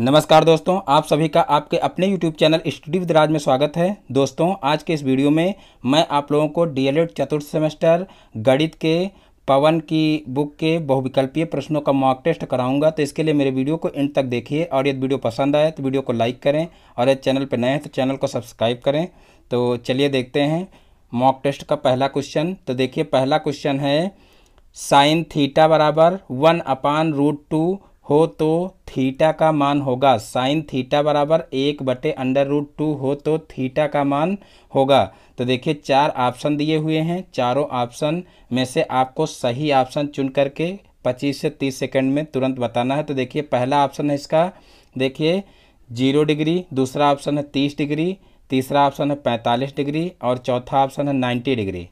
नमस्कार दोस्तों आप सभी का आपके अपने YouTube channel study with Raj में स्वागत है दोस्तों आज के इस वीडियो में मैं आप लोगों को डी चतुर्थ सेमेस्टर गणित के पवन की बुक के बहुविकल्पीय प्रश्नों का मॉक टेस्ट कराऊंगा तो इसके लिए मेरे वीडियो को एंड तक देखिए और यदि वीडियो पसंद आए तो वीडियो को लाइक करें और यदि चैनल पर नए हैं तो चैनल को सब्सक्राइब करें तो चलिए देखते हैं मॉक टेस्ट का पहला क्वेश्चन तो देखिए पहला क्वेश्चन है साइन थीटा बराबर वन अपान रूट टू हो तो थीटा का मान होगा साइन थीटा बराबर एक बटे अंडर रूट टू हो तो थीटा का मान होगा तो देखिए चार ऑप्शन दिए हुए हैं चारों ऑप्शन में से आपको सही ऑप्शन चुन करके 25 से 30 सेकंड में तुरंत बताना है तो देखिए पहला ऑप्शन है इसका देखिए जीरो डिग्री दूसरा ऑप्शन है तीस डिग्री तीसरा ऑप्शन है पैंतालीस डिग्री और चौथा ऑप्शन है नाइन्टी डिग्री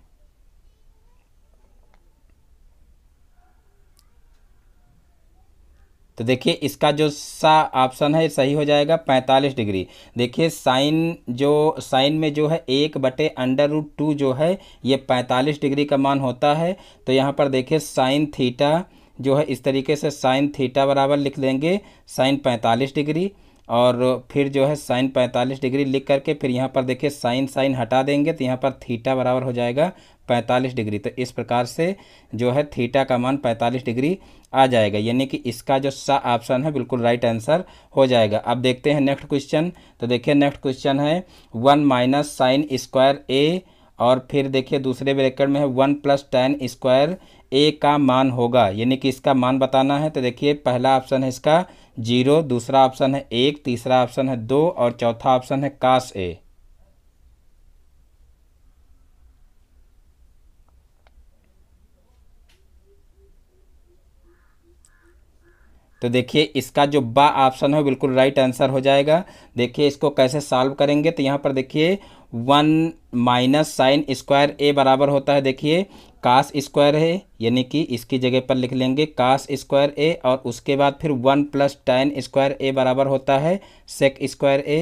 तो देखिए इसका जो सा ऑप्शन है सही हो जाएगा 45 डिग्री देखिए साइन जो साइन में जो है एक बटे अंडर रूट टू जो है ये 45 डिग्री का मान होता है तो यहाँ पर देखिए साइन थीटा जो है इस तरीके से साइन थीटा बराबर लिख देंगे साइन 45 डिग्री और फिर जो है साइन पैंतालीस डिग्री लिख करके फिर यहाँ पर देखिए साइन साइन हटा देंगे तो यहाँ पर थीटा बराबर हो जाएगा पैंतालीस डिग्री तो इस प्रकार से जो है थीटा का मान पैंतालीस डिग्री आ जाएगा यानी कि इसका जो सा ऑप्शन है बिल्कुल राइट आंसर हो जाएगा अब देखते हैं नेक्स्ट क्वेश्चन तो देखिए नेक्स्ट क्वेश्चन है one minus sine square A और फिर देखिए दूसरे ब्रैकेट में है one plus tan square A का मान होगा यानी कि इसका मान बताना है तो देखिए पहला ऑप्शन है इसका जीरो दूसरा ऑप्शन है एक तीसरा ऑप्शन है दो और चौथा ऑप्शन है काश ए तो देखिए इसका जो बा ऑप्शन है बिल्कुल राइट आंसर हो जाएगा देखिए इसको कैसे सॉल्व करेंगे तो यहाँ पर देखिए one minus sine square A बराबर होता है देखिए कास स्क्वायर है यानी कि इसकी जगह पर लिख लेंगे कास स्क्वायर ए और उसके बाद फिर one plus tan square A बराबर होता है सेक स्क्वायर ए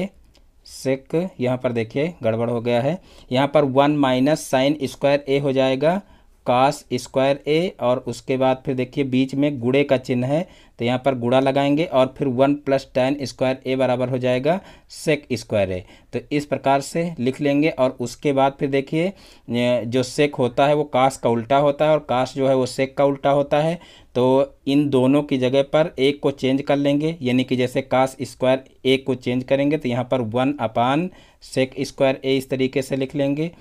सेक यहाँ पर देखिए गड़बड़ हो गया है यहाँ पर one minus sine square A हो जाएगा कास स्क्वायर ए और उसके बाद फिर देखिए बीच में गुड़े का चिन्ह है तो यहाँ पर गुड़ा लगाएंगे और फिर one plus tan square A बराबर हो जाएगा सेक स्क्वायर ए तो इस प्रकार से लिख लेंगे और उसके बाद फिर देखिए जो सेक होता है वो कास का उल्टा होता है और कास जो है वो सेक का उल्टा होता है तो इन दोनों की जगह पर एक को चेंज कर लेंगे यानी कि जैसे कास स्क्वायर ए को चेंज करेंगे तो यहाँ पर वन अपान सेक स्क्वायर ए इस तरीके से लिख लेंगे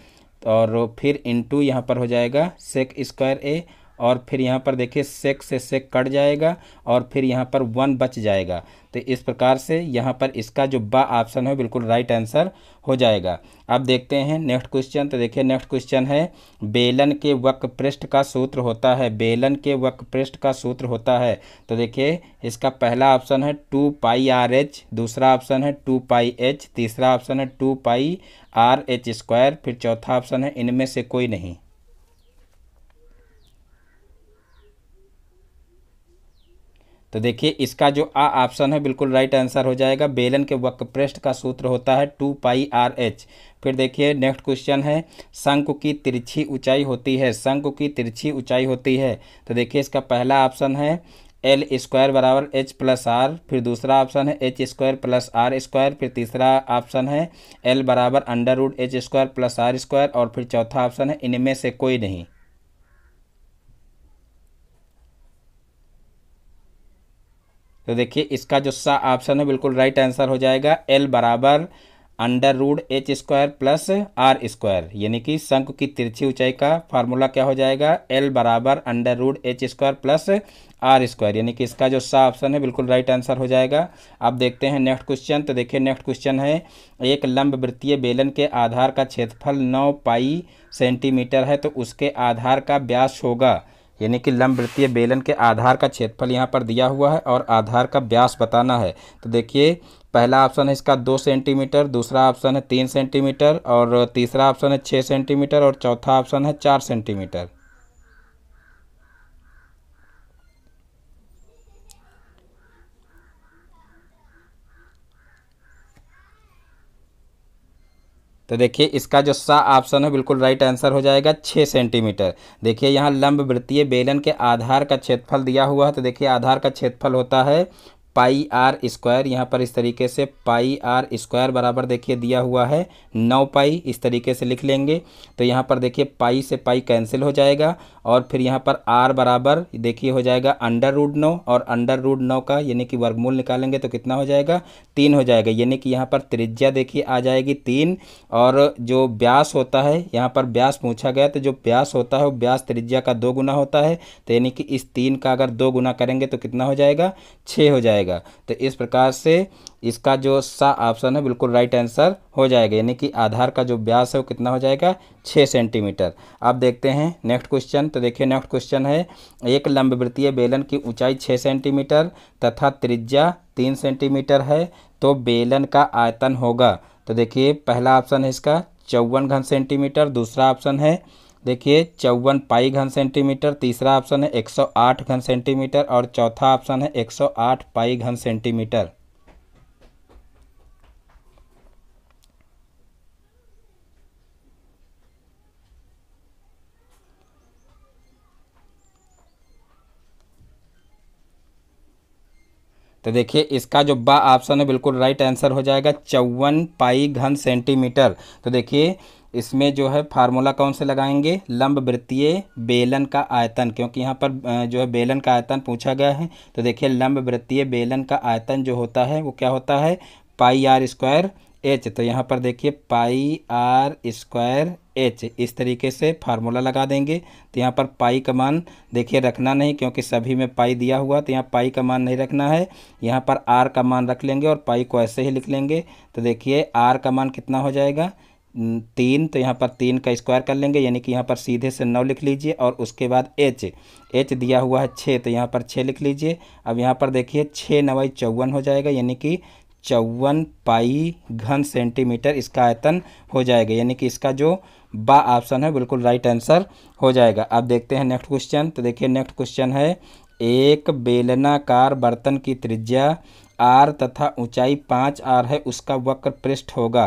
और फिर इंटू यहाँ पर हो जाएगा सेक स्क्वायर ए और फिर यहाँ पर देखिए सेक से सेक कट जाएगा और फिर यहाँ पर वन बच जाएगा तो इस प्रकार से यहाँ पर इसका जो बा ऑप्शन है बिल्कुल राइट आंसर हो जाएगा अब देखते हैं नेक्स्ट क्वेश्चन तो देखिए नेक्स्ट क्वेश्चन है बेलन के वक्र पृष्ठ का सूत्र होता है बेलन के वक्र पृष्ठ का सूत्र होता है तो देखिए इसका पहला ऑप्शन है टू पाई आर एच दूसरा ऑप्शन है टू पाई एच तीसरा ऑप्शन है two pi R H square फिर चौथा ऑप्शन है इनमें से कोई नहीं तो देखिए इसका जो आ ऑप्शन है बिल्कुल राइट आंसर हो जाएगा बेलन के पृष्ठ का सूत्र होता है टू पाई आर एच फिर देखिए नेक्स्ट क्वेश्चन है शंक की तिरछी ऊंचाई होती है शंक की तिरछी ऊंचाई होती है तो देखिए इसका पहला ऑप्शन है एल स्क्वायर बराबर एच प्लस आर फिर दूसरा ऑप्शन है H square plus R square फिर तीसरा ऑप्शन है एल बराबर under root H square plus R square और फिर चौथा ऑप्शन है इनमें से कोई नहीं तो देखिए इसका जो सा ऑप्शन है बिल्कुल राइट आंसर हो जाएगा एल बराबर under root H square plus R square यानी कि शंक की तिरछी ऊंचाई का फार्मूला क्या हो जाएगा एल बराबर under root H square plus R square यानी कि इसका जो सा ऑप्शन है बिल्कुल राइट आंसर हो जाएगा अब देखते हैं नेक्स्ट क्वेश्चन तो देखिए नेक्स्ट क्वेश्चन है एक लंब वृत्तीय बेलन के आधार का क्षेत्रफल नौ पाई सेंटीमीटर है तो उसके आधार का ब्यास होगा यानी कि लंब वृत्तीय बेलन के आधार का क्षेत्रफल यहाँ पर दिया हुआ है और आधार का व्यास बताना है तो देखिए पहला ऑप्शन है इसका दो सेंटीमीटर दूसरा ऑप्शन है तीन सेंटीमीटर और तीसरा ऑप्शन है छः सेंटीमीटर और चौथा ऑप्शन है चार सेंटीमीटर तो देखिए इसका जो सा ऑप्शन है बिल्कुल राइट आंसर हो जाएगा छः सेंटीमीटर देखिए यहाँ लंब वृत्तीय बेलन के आधार का क्षेत्रफल दिया हुआ है तो देखिए आधार का क्षेत्रफल होता है पाई आर स्क्वायर यहाँ पर इस तरीके से पाई आर स्क्वायर बराबर देखिए दिया हुआ है नौ पाई इस तरीके से लिख लेंगे तो यहाँ पर देखिए पाई से पाई कैंसिल हो जाएगा और फिर यहाँ पर आर बराबर देखिए हो जाएगा अंडर रूड नौ और अंडर रूड नौ का यानी कि वर्गमूल निकालेंगे तो कितना हो जाएगा तीन हो जाएगा यानी कि यहाँ पर त्रिज्या देखिए आ जाएगी तीन और जो ब्यास होता है यहाँ पर ब्यास पूछा गया तो जो ब्यास होता है वो ब्यास त्रिज्या का दो गुना होता है तो यानी कि इस तीन का अगर दो गुना करेंगे तो कितना हो जाएगा छः हो जाएगा जाएगा तो इस प्रकार से इसका जो सा ऑप्शन है बिल्कुल राइट आंसर हो जाएगा यानी कि आधार का जो ब्यास है वो कितना हो जाएगा छः सेंटीमीटर अब देखते हैं नेक्स्ट क्वेश्चन तो देखिए नेक्स्ट क्वेश्चन है एक लंबवृत्तीय बेलन की ऊंचाई छः सेंटीमीटर तथा त्रिज्या तीन सेंटीमीटर है तो बेलन का आयतन होगा तो देखिए पहला ऑप्शन है इसका चौवन घन सेंटीमीटर दूसरा ऑप्शन है देखिए चौवन पाई घन सेंटीमीटर तीसरा ऑप्शन है 108 घन सेंटीमीटर और चौथा ऑप्शन है 108 पाई घन सेंटीमीटर तो देखिए इसका जो बा ऑप्शन है बिल्कुल राइट आंसर हो जाएगा चौवन पाई घन सेंटीमीटर तो देखिए इसमें जो है फार्मूला कौन से लगाएंगे लंब वृत्तीय बेलन का आयतन क्योंकि यहाँ पर जो है बेलन का आयतन पूछा गया है तो देखिए लंब वृत्तीय बेलन का आयतन जो होता है वो क्या होता है पाई आर स्क्वायर एच तो यहाँ पर देखिए पाई आर स्क्वायर एच इस तरीके से फार्मूला लगा देंगे तो यहाँ पर पाई का मान देखिए रखना नहीं क्योंकि सभी में पाई दिया हुआ तो यहाँ पाई का मान नहीं रखना है यहाँ पर आर का मान रख लेंगे और पाई को ऐसे ही लिख लेंगे तो देखिए आर का मान कितना हो जाएगा तीन तो यहाँ पर तीन का स्क्वायर कर लेंगे यानी कि यहाँ पर सीधे से नौ लिख लीजिए और उसके बाद एच एच दिया हुआ है छः तो यहाँ पर छः लिख लीजिए अब यहाँ पर देखिए छः नवाई चौवन हो जाएगा यानी कि चौवन पाई घन सेंटीमीटर इसका आयतन हो जाएगा यानी कि इसका जो बा ऑप्शन है बिल्कुल राइट आंसर हो जाएगा अब देखते हैं नेक्स्ट क्वेश्चन तो देखिए नेक्स्ट क्वेश्चन है एक बेलनाकार बर्तन की त्रिज्या आर तथा ऊंचाई पाँच आर है उसका वक्र पृष्ठ होगा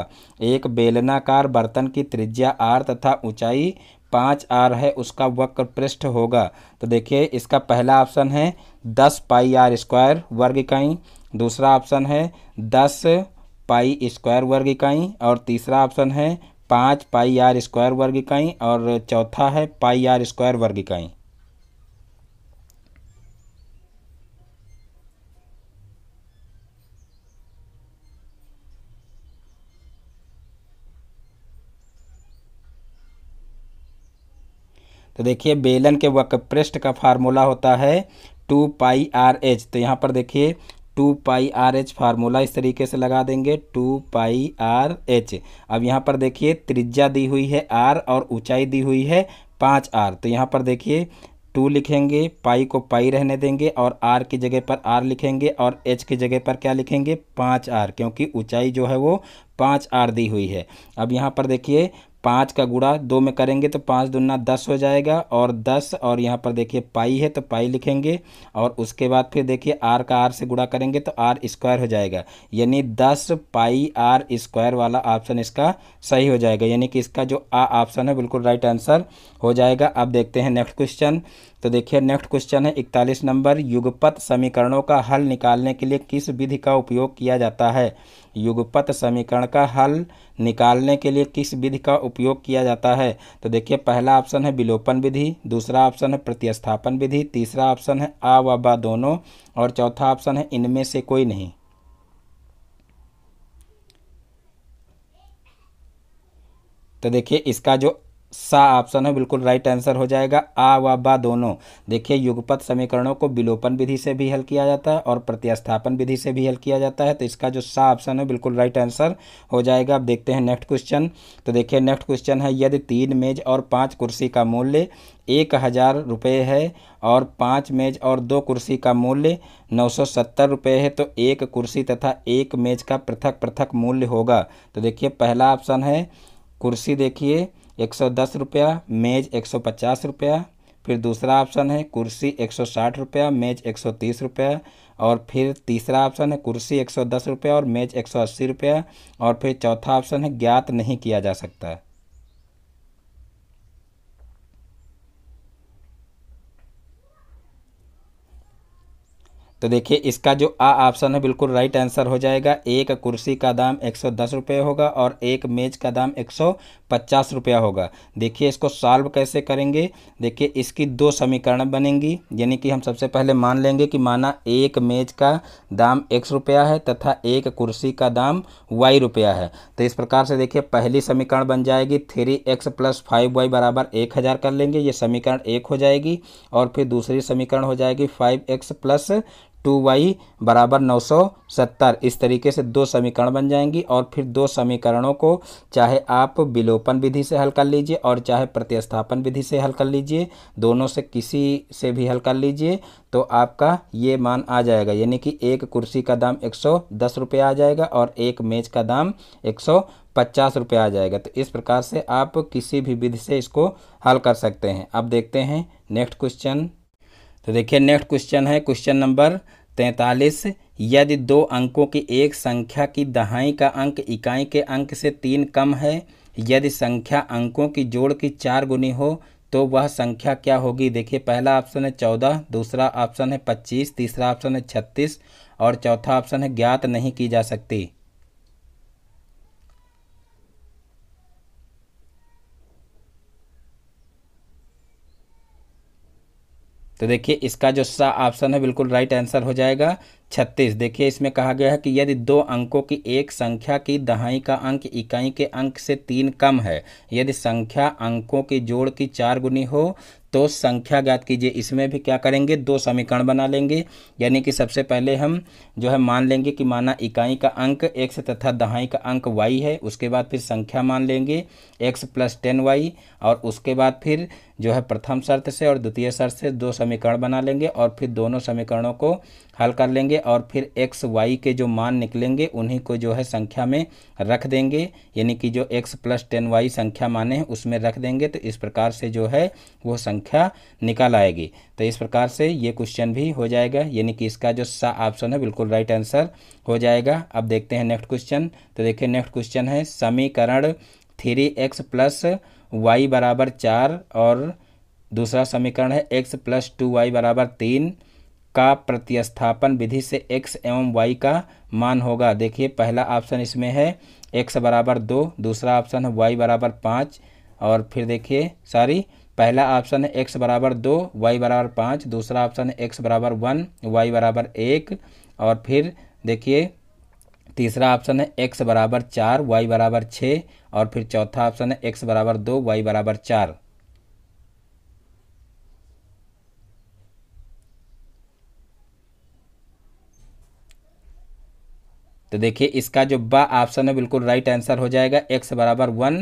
एक बेलनाकार बर्तन की त्रिज्या आर तथा ऊंचाई पाँच आर है उसका वक्र पृष्ठ होगा तो देखिए इसका पहला ऑप्शन है दस पाई आर स्क्वायर वर्ग इकाई दूसरा ऑप्शन है दस पाई स्क्वायर वर्ग इकाई और तीसरा ऑप्शन है पाँच पाई आर स्क्वायर वर्ग इकाई और चौथा है पाई आर स्क्वायर वर्ग इकाई तो देखिए बेलन के पृष्ठ का फार्मूला होता है टू पाई आर एच तो यहाँ पर देखिए two pi R H formula इस तरीके से लगा देंगे टू पाई आर एच अब यहाँ पर देखिए त्रिज्या दी हुई है आर और ऊंचाई दी हुई है पाँच आर तो यहाँ पर देखिए टू लिखेंगे पाई को पाई रहने देंगे और आर की जगह पर आर लिखेंगे और एच की जगह पर क्या लिखेंगे पाँच आर क्योंकि ऊंचाई जो है वो पाँच आर दी हुई है अब यहाँ पर देखिए पाँच का गुड़ा दो में करेंगे तो पाँच दुना दस हो जाएगा और दस और यहाँ पर देखिए पाई है तो पाई लिखेंगे और उसके बाद फिर देखिए आर का आर से गुड़ा करेंगे तो आर स्क्वायर हो जाएगा यानी दस पाई आर स्क्वायर वाला ऑप्शन इसका सही हो जाएगा यानी कि इसका जो आ ऑप्शन है बिल्कुल राइट आंसर हो जाएगा अब देखते हैं नेक्स्ट क्वेश्चन तो देखिए नेक्स्ट क्वेश्चन है इकतालीस नंबर युगपत समीकरणों का हल निकालने के लिए किस विधि का उपयोग किया जाता है युगपत समीकरण का हल निकालने के लिए किस विधि का उपयोग किया जाता है तो देखिए पहला ऑप्शन है विलोपन विधि दूसरा ऑप्शन है प्रतिस्थापन विधि तीसरा ऑप्शन है आ व बा दोनों और चौथा ऑप्शन है इनमें से कोई नहीं तो देखिए इसका जो सा ऑप्शन है बिल्कुल राइट आंसर हो जाएगा आ व बा दोनों देखिए युगपथ समीकरणों को विलोपन विधि से भी हल किया जाता है और प्रतिस्थापन विधि से भी हल किया जाता है तो इसका जो सा ऑप्शन है बिल्कुल राइट आंसर हो जाएगा अब देखते हैं नेक्स्ट क्वेश्चन तो देखिए नेक्स्ट क्वेश्चन है यदि तीन मेज और पाँच कुर्सी का मूल्य एक हज़ार रुपये है और पाँच मेज और दो कुर्सी का मूल्य नौ सौ सत्तर रुपये है तो एक कुर्सी तथा एक मेज का पृथक पृथक मूल्य होगा तो देखिए पहला ऑप्शन है कुर्सी देखिए एक सौ दस रुपया मेज़ एक सौ पचास रुपया फिर दूसरा ऑप्शन है कुर्सी एक सौ साठ रुपया मेज़ एक सौ तीस रुपया और फिर तीसरा ऑप्शन है कुर्सी एक सौ दस रुपया और मेज़ एक सौ अस्सी रुपया और फिर चौथा ऑप्शन है ज्ञात नहीं किया जा सकता तो देखिए इसका जो आ ऑप्शन है बिल्कुल राइट आंसर हो जाएगा एक कुर्सी का दाम एक सौ दस रुपये होगा और एक मेज़ का दाम एक सौ पचास रुपया होगा देखिए इसको सॉल्व कैसे करेंगे देखिए इसकी दो समीकरण बनेंगी यानी कि हम सबसे पहले मान लेंगे कि माना एक मेज़ का दाम एक्स रुपया है तथा एक कुर्सी का दाम वाई रुपया है तो इस प्रकार से देखिए पहली समीकरण बन जाएगी three x plus five Y बराबर एक हज़ार कर लेंगे ये समीकरण एक हो जाएगी और फिर दूसरी समीकरण हो जाएगी five x plus two Y बराबर नौ सौ सत्तर इस तरीके से दो समीकरण बन जाएंगी और फिर दो समीकरणों को चाहे आप विलोपन विधि से हल कर लीजिए और चाहे प्रतिस्थापन विधि से हल कर लीजिए दोनों से किसी से भी हल कर लीजिए तो आपका ये मान आ जाएगा यानी कि एक कुर्सी का दाम एक सौ दस रुपये आ जाएगा और एक मेज का दाम एक सौ पचास रुपये आ जाएगा तो इस प्रकार से आप किसी भी विधि से इसको हल कर सकते हैं अब देखते हैं नेक्स्ट क्वेश्चन तो देखिए नेक्स्ट क्वेश्चन है क्वेश्चन नंबर तैंतालीस यदि दो अंकों की एक संख्या की दहाई का अंक इकाई के अंक से तीन कम है यदि संख्या अंकों की जोड़ की चार गुनी हो तो वह संख्या क्या होगी देखिए पहला ऑप्शन है चौदह दूसरा ऑप्शन है पच्चीस तीसरा ऑप्शन है छत्तीस और चौथा ऑप्शन है ज्ञात नहीं की जा सकती तो देखिए इसका जो सा ऑप्शन है बिल्कुल राइट आंसर हो जाएगा छत्तीस देखिए इसमें कहा गया है कि यदि दो अंकों की एक संख्या की दहाई का अंक इकाई के अंक से तीन कम है यदि संख्या अंकों की जोड़ की चार गुनी हो तो संख्या ज्ञात कीजिए इसमें भी क्या करेंगे दो समीकरण बना लेंगे यानी कि सबसे पहले हम जो है मान लेंगे कि माना इकाई का अंक एक्स तथा दहाई का अंक वाई है उसके बाद फिर संख्या मान लेंगे एक्स प्लस टेन वाई और उसके बाद फिर जो है प्रथम शर्त से और द्वितीय शर्त से दो समीकरण बना लेंगे और फिर दोनों समीकरणों को हल कर लेंगे और फिर एक्स वाई के जो मान निकलेंगे उन्हीं को जो है संख्या में रख देंगे यानी कि जो एक्स प्लस टेन वाई संख्या माने हैं उसमें रख देंगे तो इस प्रकार से जो है वो संख्या निकल आएगी तो इस प्रकार से ये क्वेश्चन भी हो जाएगा यानी कि इसका जो सा ऑप्शन है बिल्कुल राइट आंसर हो जाएगा अब देखते हैं नेक्स्ट क्वेश्चन तो देखिए नेक्स्ट क्वेश्चन है समीकरण थ्री एक्स प्लस वाई बराबर चार और दूसरा समीकरण है एक्स प्लस टू वाई बराबर तीन का प्रतिस्थापन विधि से एक्स एवं वाई का मान होगा देखिए पहला ऑप्शन इसमें है एक्स बराबर दो दूसरा ऑप्शन है वाई बराबर पाँच और फिर देखिए सॉरी पहला ऑप्शन है एक्स बराबर दो वाई बराबर पाँच दूसरा ऑप्शन है एक्स बराबर वन वाई बराबर एक और फिर देखिए तीसरा ऑप्शन है एक्स बराबर चार वाई बराबर छः और फिर चौथा ऑप्शन है एक्स बराबर दो वाई बराबर चार तो देखिए इसका जो बा ऑप्शन है बिल्कुल राइट आंसर हो जाएगा एक्स बराबर वन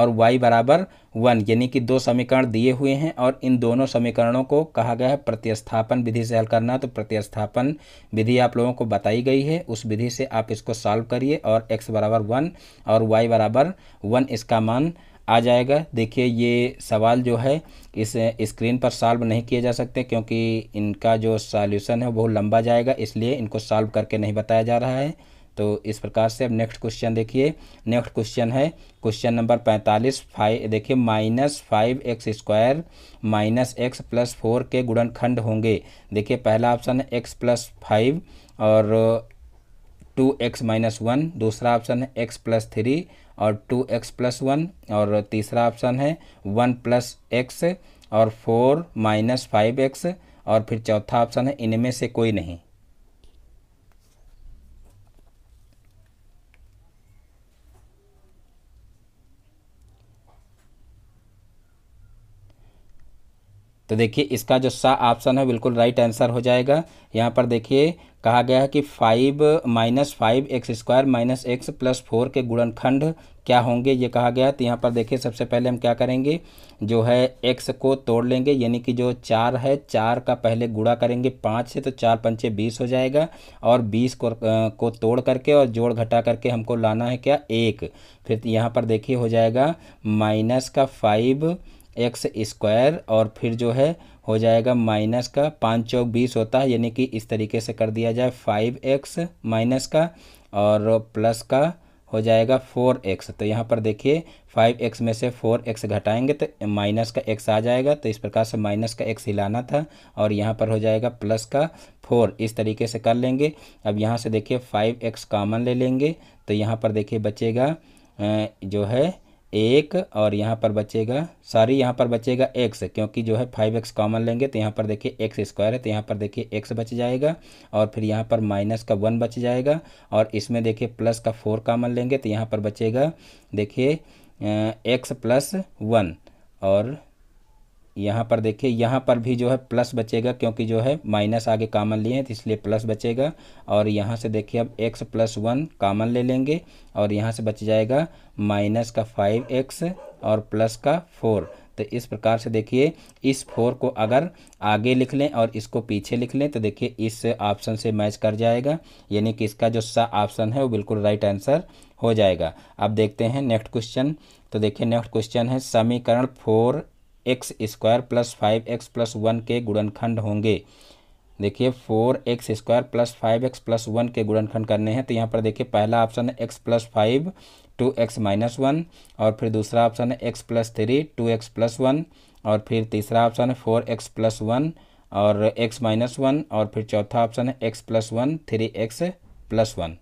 और वाई बराबर वन यानी कि दो समीकरण दिए हुए हैं और इन दोनों समीकरणों को कहा गया है प्रतिस्थापन विधि से हल करना तो प्रतिस्थापन विधि आप लोगों को बताई गई है उस विधि से आप इसको सॉल्व करिए और एक्स बराबर वन और वाई बराबर वन इसका मान आ जाएगा देखिए ये सवाल जो है इस स्क्रीन पर सॉल्व नहीं किए जा सकते क्योंकि इनका जो सॉल्यूशन है वो लंबा जाएगा इसलिए इनको सॉल्व करके नहीं बताया जा रहा है तो इस प्रकार से अब नेक्स्ट क्वेश्चन देखिए नेक्स्ट क्वेश्चन है क्वेश्चन नंबर पैंतालीस फाइव देखिए minus five x square minus x plus four के गुणनखंड होंगे देखिए पहला ऑप्शन है एक्स प्लस फाइव और टू एक्स माइनस वन दूसरा ऑप्शन है एक्स प्लस थ्री और टू एक्स प्लस वन और तीसरा ऑप्शन है वन प्लस एक्स और फोर माइनस फाइव एक्स और फिर चौथा ऑप्शन है इनमें से कोई नहीं तो देखिए इसका जो सा ऑप्शन है बिल्कुल राइट आंसर हो जाएगा यहाँ पर देखिए कहा गया है कि five minus five x square minus x plus four के गुणनखंड क्या होंगे ये कहा गया है तो यहाँ पर देखिए सबसे पहले हम क्या करेंगे जो है एक्स को तोड़ लेंगे यानी कि जो चार है चार का पहले गुड़ा करेंगे पाँच से तो चार पंचे बीस हो जाएगा और बीस को को तोड़ करके और जोड़ घटा करके हमको लाना है क्या एक फिर यहाँ पर देखिए हो जाएगा माइनस का फाइव एक्स स्क्वायर और फिर जो है हो जाएगा माइनस का पाँच चौक बीस होता है यानी कि इस तरीके से कर दिया जाए फाइव एक्स माइनस का और प्लस का हो जाएगा फोर एक्स तो यहाँ पर देखिए फाइव एक्स में से फोर एक्स घटाएंगे तो माइनस का एक्स आ जाएगा तो इस प्रकार से माइनस का एक्स हिलाना था और यहाँ पर हो जाएगा प्लस का फोर इस तरीके से कर लेंगे अब यहाँ से देखिए फाइव एक्स कॉमन ले लेंगे तो यहाँ पर देखिए बचेगा जो है एक और यहाँ पर बचेगा सॉरी यहाँ पर बचेगा एक्स क्योंकि जो है फाइव एक्स कॉमन लेंगे तो यहाँ पर देखिए एक्स स्क्वायर है तो यहाँ पर देखिए एक्स बच जाएगा और फिर यहाँ पर माइनस का वन बच जाएगा और इसमें देखिए प्लस का फोर कॉमन लेंगे तो यहाँ पर बचेगा देखिए एक्स प्लस वन और यहाँ पर देखिए यहाँ पर भी जो है प्लस बचेगा क्योंकि जो है माइनस आगे कामन लिए हैं तो इसलिए प्लस बचेगा और यहाँ से देखिए अब एक्स प्लस वन कामन ले लेंगे और यहाँ से बच जाएगा माइनस का फाइव एक्स और प्लस का फोर तो इस प्रकार से देखिए इस फोर को अगर आगे लिख लें और इसको पीछे लिख लें तो देखिए इस ऑप्शन से मैच कर जाएगा यानी कि इसका जो सा ऑप्शन है वो बिल्कुल राइट आंसर हो जाएगा अब देखते हैं नेक्स्ट क्वेश्चन तो देखिए नेक्स्ट क्वेश्चन है समीकरण four x square plus five x plus one के गुणनखंड होंगे देखिए four x square plus five x plus one के गुणनखंड करने हैं तो यहाँ पर देखिए पहला ऑप्शन है x plus five two x minus one और फिर दूसरा ऑप्शन है x plus three two x plus one और फिर तीसरा ऑप्शन है फोर एक्स प्लस वन और एक्स माइनस वन और फिर चौथा ऑप्शन है x plus one three x plus one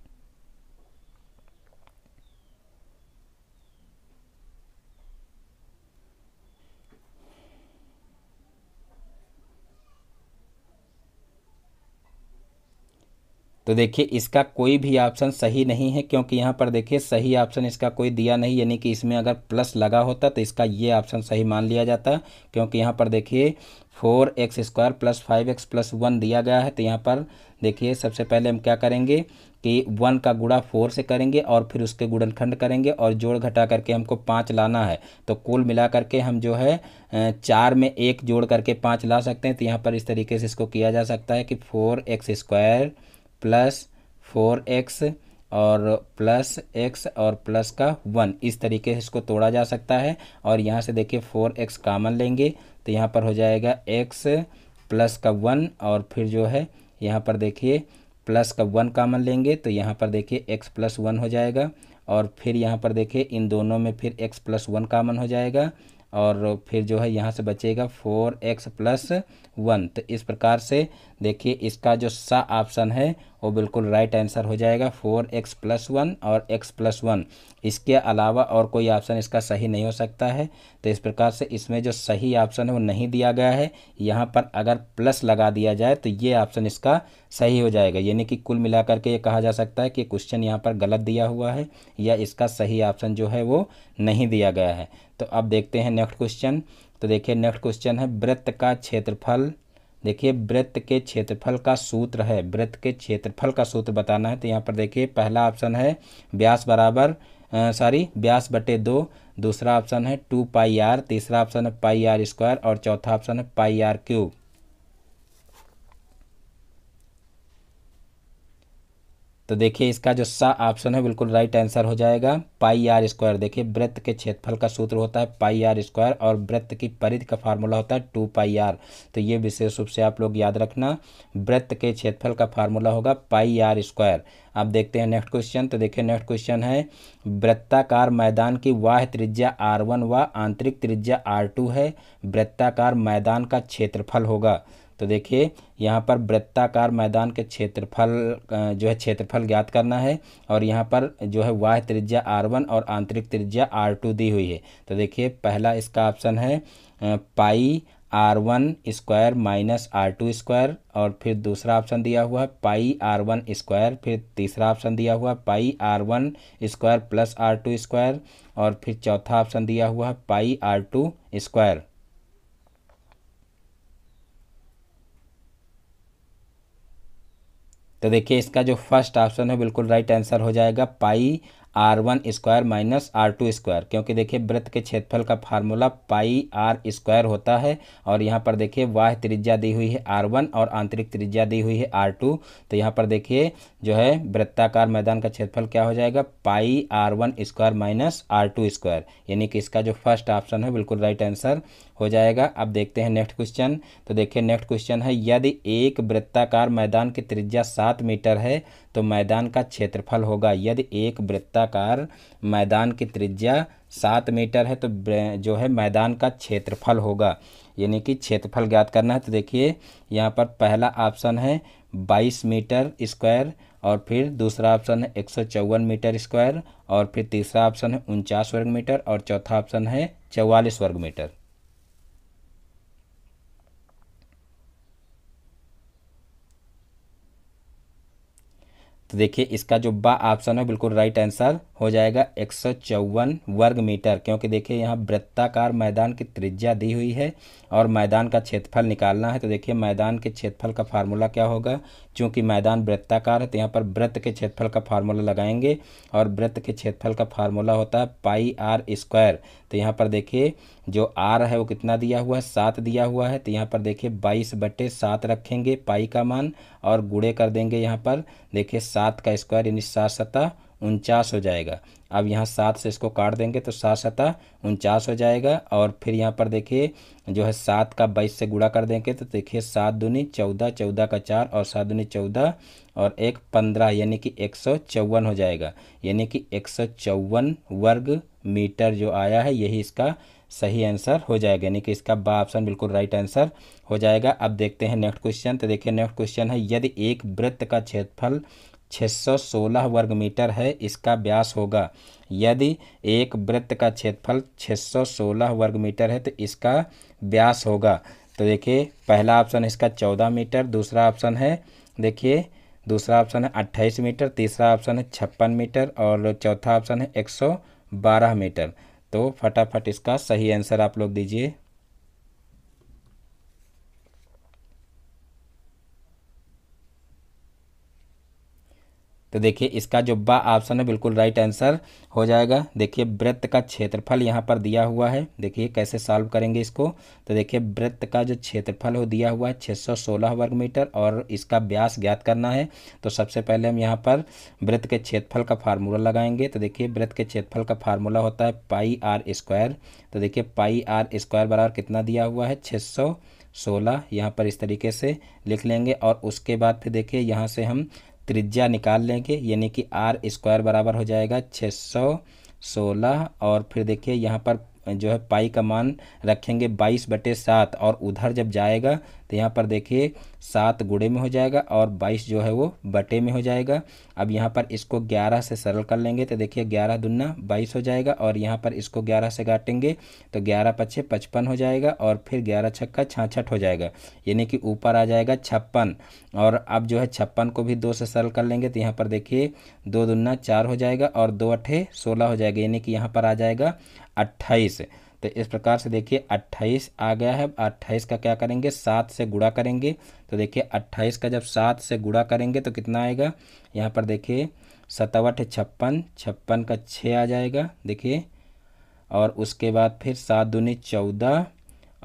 तो देखिए इसका कोई भी ऑप्शन सही नहीं है क्योंकि यहाँ पर देखिए सही ऑप्शन इसका कोई दिया नहीं यानी कि इसमें अगर प्लस लगा होता तो इसका ये ऑप्शन सही मान लिया जाता क्योंकि यहाँ पर देखिए four x square plus five x plus one दिया गया है तो यहाँ पर देखिए सबसे पहले हम क्या करेंगे कि वन का गुड़ा फोर से करेंगे और फिर उसके गुणनखंड करेंगे और जोड़ घटा करके हमको पाँच लाना है तो कुल मिला करके हम जो है चार में एक जोड़ करके पाँच ला सकते हैं तो यहाँ पर इस तरीके से इसको किया जा सकता है कि four x square plus four x और प्लस एक्स और प्लस का वन इस तरीके से इसको तोड़ा जा सकता है और यहाँ से देखिए फोर एक्स कामन लेंगे तो यहाँ पर हो जाएगा एक्स प्लस का वन और फिर जो है यहाँ पर देखिए प्लस का वन कामन लेंगे तो यहाँ पर देखिए एक्स प्लस वन हो जाएगा और फिर यहाँ पर देखिए इन दोनों में फिर एक्स प्लस वन कामन हो जाएगा और फिर जो है यहाँ से बचेगा फोर एक्स प्लस वन तो इस प्रकार से देखिए इसका जो सा ऑप्शन है वो बिल्कुल राइट आंसर हो जाएगा फोर एक्स प्लस वन और एक्स प्लस वन इसके अलावा और कोई ऑप्शन इसका सही नहीं हो सकता है तो इस प्रकार से इसमें जो सही ऑप्शन है वो नहीं दिया गया है यहाँ पर अगर प्लस लगा दिया जाए तो ये ऑप्शन इसका सही हो जाएगा यानी कि कुल मिलाकर के ये कहा जा सकता है कि क्वेश्चन यहाँ पर गलत दिया हुआ है या इसका सही ऑप्शन जो है वो नहीं दिया गया है तो अब देखते हैं नेक्स्ट क्वेश्चन तो देखिए नेक्स्ट क्वेश्चन है वृत्त का क्षेत्रफल देखिए वृत्त के क्षेत्रफल का सूत्र है वृत्त के क्षेत्रफल का सूत्र बताना है तो यहाँ पर देखिए पहला ऑप्शन है ब्यास बराबर सॉरी ब्यास बटे दो दूसरा ऑप्शन है टू पाई आर तीसरा ऑप्शन है पाई आर स्क्वायर और चौथा ऑप्शन है पाई आर क्यूब तो देखिए इसका जो सा ऑप्शन है बिल्कुल राइट आंसर हो जाएगा पाई आर स्क्वायर देखिए वृत्त के क्षेत्रफल का सूत्र होता है पाई आर स्क्वायर और वृत्त की परिध का फार्मूला होता है टू पाई आर तो ये विशेष रूप से आप लोग याद रखना वृत्त के क्षेत्रफल का फार्मूला होगा पाई आर स्क्वायर आप देखते हैं नेक्स्ट क्वेश्चन तो देखिए नेक्स्ट क्वेश्चन है वृत्ताकार मैदान की वाह त्रिज्या आर वन व आंतरिक त्रिज्या आर टू है वृत्ताकार मैदान का क्षेत्रफल होगा तो देखिए यहाँ पर वृत्ताकार मैदान के क्षेत्रफल जो है क्षेत्रफल ज्ञात करना है और यहाँ पर जो है वाह त्रिज्या आर वन और आंतरिक त्रिज्या आर टू दी हुई है तो देखिए पहला इसका ऑप्शन है pi r one square minus r two square और फिर दूसरा ऑप्शन दिया हुआ है पाई आर वन स्क्वायर फिर तीसरा ऑप्शन दिया हुआ है pi r one square plus r two square और फिर चौथा ऑप्शन दिया हुआ है पाई आर टू स्क्वायर तो देखिए इसका जो फर्स्ट ऑप्शन है बिल्कुल राइट आंसर हो जाएगा pi r one square minus r two square क्योंकि देखिए वृत्त के क्षेत्रफल का फार्मूला पाई आर स्क्वायर होता है और यहाँ पर देखिए वाह त्रिज्या दी हुई है आर वन और आंतरिक त्रिज्या दी हुई है आर टू तो यहाँ पर देखिए जो है वृत्ताकार मैदान का क्षेत्रफल क्या हो जाएगा pi r one square minus r two square यानी कि इसका जो फर्स्ट ऑप्शन है बिल्कुल राइट आंसर हो जाएगा अब देखते हैं नेक्स्ट क्वेश्चन तो देखिए नेक्स्ट क्वेश्चन है यदि एक वृत्ताकार मैदान की त्रिज्या सात मीटर है तो मैदान का क्षेत्रफल होगा यदि एक वृत्ता गोलाकार मैदान की त्रिज्या सात मीटर है तो जो है मैदान का क्षेत्रफल होगा यानी कि क्षेत्रफल ज्ञात करना है तो देखिए यहाँ पर पहला ऑप्शन है बाईस मीटर स्क्वायर और फिर दूसरा ऑप्शन है एक मीटर स्क्वायर और फिर तीसरा ऑप्शन है उनचास वर्ग मीटर और चौथा ऑप्शन है चौवालीस वर्ग मीटर तो देखिए इसका जो बा ऑप्शन है बिल्कुल राइट आंसर हो जाएगा एक वर्ग मीटर क्योंकि देखिए यहाँ वृत्ताकार मैदान की त्रिज्या दी हुई है और मैदान का क्षेत्रफल निकालना है तो देखिए मैदान के क्षेत्रफल का फार्मूला क्या होगा चूँकि मैदान वृत्ताकार है तो यहाँ पर वृत्त के क्षेत्रफल का फार्मूला लगाएंगे और वृत्त के क्षेत्रफल का फार्मूला होता है पाई आर स्क्वायर तो यहाँ पर देखिए जो आर है वो कितना दिया हुआ है सात दिया हुआ है तो यहाँ पर देखिए बाईस बटे सात रखेंगे पाई का मान और गुड़े कर देंगे यहाँ पर देखिए सात का स्क्वायर यानी सात सतह उनचास हो जाएगा अब यहाँ सात से इसको काट देंगे तो सात सतह उनचास हो जाएगा और फिर यहाँ पर देखिए जो है सात का बाईस से गुड़ा कर देंगे तो देखिए सात दूनी चौदह चौदह का चार और सात दूनी चौदह और एक पंद्रह यानी कि एक सौ चौवन हो जाएगा यानी कि एक सौ चौवन वर्ग मीटर जो आया है यही इसका सही आंसर हो जाएगा यानी कि इसका बा ऑप्शन बिल्कुल राइट आंसर हो जाएगा अब देखते हैं नेक्स्ट क्वेश्चन तो देखिए नेक्स्ट क्वेश्चन है यदि एक वृत्त का क्षेत्रफल 616 वर्ग मीटर है इसका व्यास होगा यदि एक वृत्त का क्षेत्रफल 616 वर्ग मीटर है तो इसका व्यास होगा तो देखिए पहला ऑप्शन इसका 14 मीटर दूसरा ऑप्शन है देखिए दूसरा ऑप्शन है 28 मीटर तीसरा ऑप्शन है छप्पन मीटर और चौथा ऑप्शन है 112 मीटर तो फटाफट इसका सही आंसर आप लोग दीजिए तो देखिए इसका जो बा ऑप्शन है बिल्कुल राइट आंसर हो जाएगा देखिए वृत्त का क्षेत्रफल यहाँ पर दिया हुआ है देखिए कैसे सॉल्व करेंगे इसको तो देखिए वृत्त का जो क्षेत्रफल हो दिया हुआ है 616 वर्ग मीटर और इसका व्यास ज्ञात करना है तो सबसे पहले हम यहाँ पर वृत्त के क्षेत्रफल का फार्मूला लगाएंगे तो देखिए वृत्त के क्षेत्रफल का फार्मूला होता है पाई आर स्क्वायर तो देखिए पाई आर स्क्वायर बराबर कितना दिया हुआ है छः सोलह यहाँ पर इस तरीके से लिख लेंगे और उसके बाद फिर देखिए यहाँ से हम त्रिज्या निकाल लेंगे यानी कि आर स्क्वायर बराबर हो जाएगा छः सौ सोलह और फिर देखिए यहाँ पर जो है पाई का मान रखेंगे बाईस बटे सात और उधर जब जाएगा तो यहाँ पर देखिए सात गुड़े में हो जाएगा और बाईस जो है वो बटे में हो जाएगा अब यहाँ पर इसको ग्यारह से सरल कर लेंगे तो देखिए ग्यारह दुन्ना बाईस हो जाएगा और यहाँ पर इसको ग्यारह से काटेंगे तो ग्यारह पच्छे पचपन हो जाएगा और फिर ग्यारह छक्का छाछठ हो जाएगा यानी कि ऊपर आ जाएगा छप्पन और अब जो है छप्पन को भी दो से सरल कर लेंगे तो यहाँ पर देखिए दो दुन्ना चार हो जाएगा और दो अठे सोलह हो जाएगा यानी कि यहाँ पर आ जाएगा अट्ठाईस तो इस प्रकार से देखिए अट्ठाईस आ गया है अट्ठाईस का क्या करेंगे सात से गुड़ा करेंगे तो देखिए अट्ठाईस का जब सात से गुड़ा करेंगे तो कितना आएगा यहाँ पर देखिए सतावट छप्पन छप्पन का छः आ जाएगा देखिए और उसके बाद फिर सात दूनी चौदह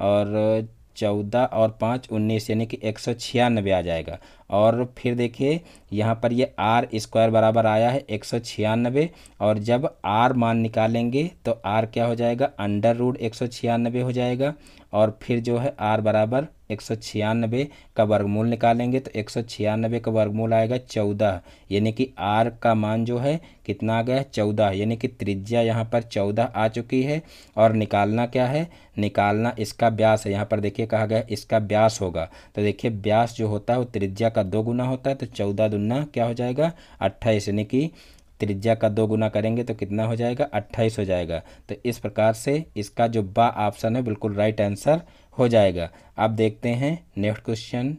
और चौदह और पाँच उन्नीस यानी कि एक सौ छियानवे आ जाएगा और फिर देखिए यहाँ पर ये आर स्क्वायर बराबर आया है एक सौ छियानबे और जब आर मान निकालेंगे तो आर क्या हो जाएगा अंडर रूट एक सौ छियानबे हो जाएगा और फिर जो है आर बराबर एक सौ छियानबे का वर्गमूल निकालेंगे तो एक सौ छियानबे का वर्गमूल आएगा चौदह यानी कि आर का मान जो है कितना आ गया चौदह यानी कि त्रिज्या यहाँ पर चौदह आ चुकी है और निकालना क्या है निकालना इसका व्यास है यहाँ पर देखिए कहा गया इसका व्यास होगा तो देखिए व्यास जो होता है वो त्रिज्या का का दो गुना होता है तो चौदह दुना क्या हो जाएगा अट्ठाईस यानी कि त्रिज्या का दो गुना करेंगे तो कितना हो जाएगा अट्ठाईस हो जाएगा तो इस प्रकार से इसका जो बा ऑप्शन है बिल्कुल राइट आंसर हो जाएगा अब देखते हैं नेक्स्ट क्वेश्चन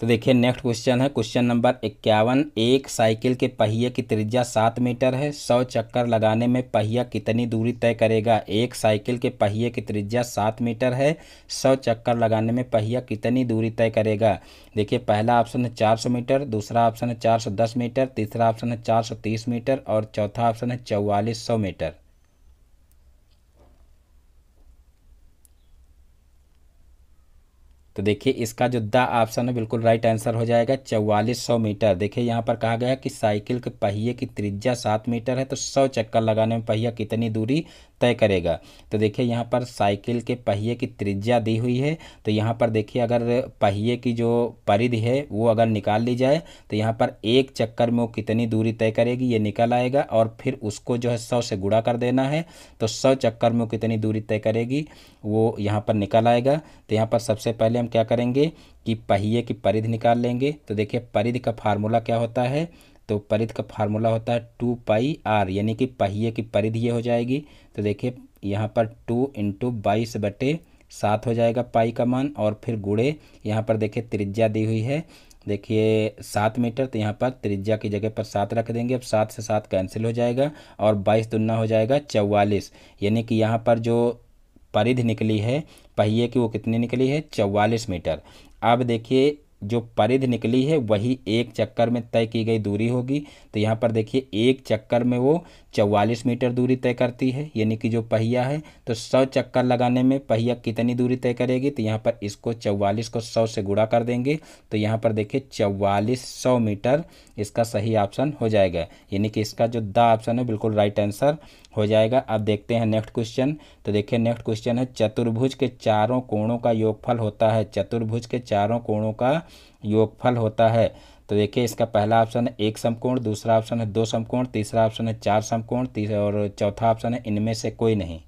तो देखिए नेक्स्ट क्वेश्चन है क्वेश्चन नंबर इक्यावन एक साइकिल के पहिए की त्रिज्या सात मीटर है सौ चक्कर लगाने में पहिया कितनी दूरी तय करेगा एक साइकिल के पहिए की त्रिज्या सात मीटर है सौ चक्कर लगाने में पहिया कितनी दूरी तय करेगा देखिए पहला ऑप्शन है चार सौ मीटर दूसरा ऑप्शन है चार सौ दस मीटर तीसरा ऑप्शन है चार सौ तीस मीटर और चौथा ऑप्शन है चौवालीस सौ मीटर तो देखिए इसका जो द ऑप्शन है बिल्कुल राइट आंसर हो जाएगा चौवालीस सौ मीटर देखिए यहाँ पर कहा गया कि साइकिल के पहिए की त्रिज्या सात मीटर है तो सौ चक्कर लगाने में पहिया कितनी दूरी तय करेगा तो देखिए यहाँ पर साइकिल के पहिए की त्रिज्या दी हुई है तो यहाँ पर देखिए अगर पहिए की जो परिधि है वो अगर निकाल ली जाए तो यहाँ पर एक चक्कर में वो कितनी दूरी तय करेगी ये निकल आएगा और फिर उसको जो है सौ से गुड़ा कर देना है तो सौ चक्कर में वो कितनी दूरी तय करेगी वो यहाँ पर निकल आएगा तो यहाँ पर सबसे पहले हम क्या करेंगे कि पहिए की परिध निकाल लेंगे तो देखिए परिध का फार्मूला क्या होता है तो परिध का फार्मूला होता है टू पाई आर यानी कि पहिए की परिध ये हो जाएगी तो देखिए यहाँ पर टू इंटू बाईस बटे सात हो जाएगा पाई का मान और फिर गुड़े यहाँ पर देखिए त्रिज्या दी हुई है देखिए सात मीटर तो यहाँ पर त्रिज्या की जगह पर सात रख देंगे अब सात से सात कैंसिल हो जाएगा और बाईस दुना हो जाएगा चौवालीस यानी कि यहाँ पर जो परिधि निकली है पहिए की वो कितनी निकली है चौवालीस मीटर अब देखिए जो परिधि निकली है वही एक चक्कर में तय की गई दूरी होगी तो यहाँ पर देखिए एक चक्कर में वो चौवालीस मीटर दूरी तय करती है यानी कि जो पहिया है तो सौ चक्कर लगाने में पहिया कितनी दूरी तय करेगी तो यहाँ पर इसको चौवालीस को सौ से गुणा कर देंगे तो यहाँ पर देखिए चौवालीस सौ मीटर इसका सही ऑप्शन हो जाएगा यानी कि इसका जो द ऑप्शन है बिल्कुल राइट आंसर हो जाएगा अब देखते हैं नेक्स्ट क्वेश्चन तो देखिए नेक्स्ट क्वेश्चन है चतुर्भुज के चारों कोणों का योगफल होता है चतुर्भुज के चारों कोणों का योगफल होता है तो देखिए इसका पहला ऑप्शन है एक समकोण दूसरा ऑप्शन है दो समकोण तीसरा ऑप्शन है चार समकोण और चौथा ऑप्शन है इनमें से कोई नहीं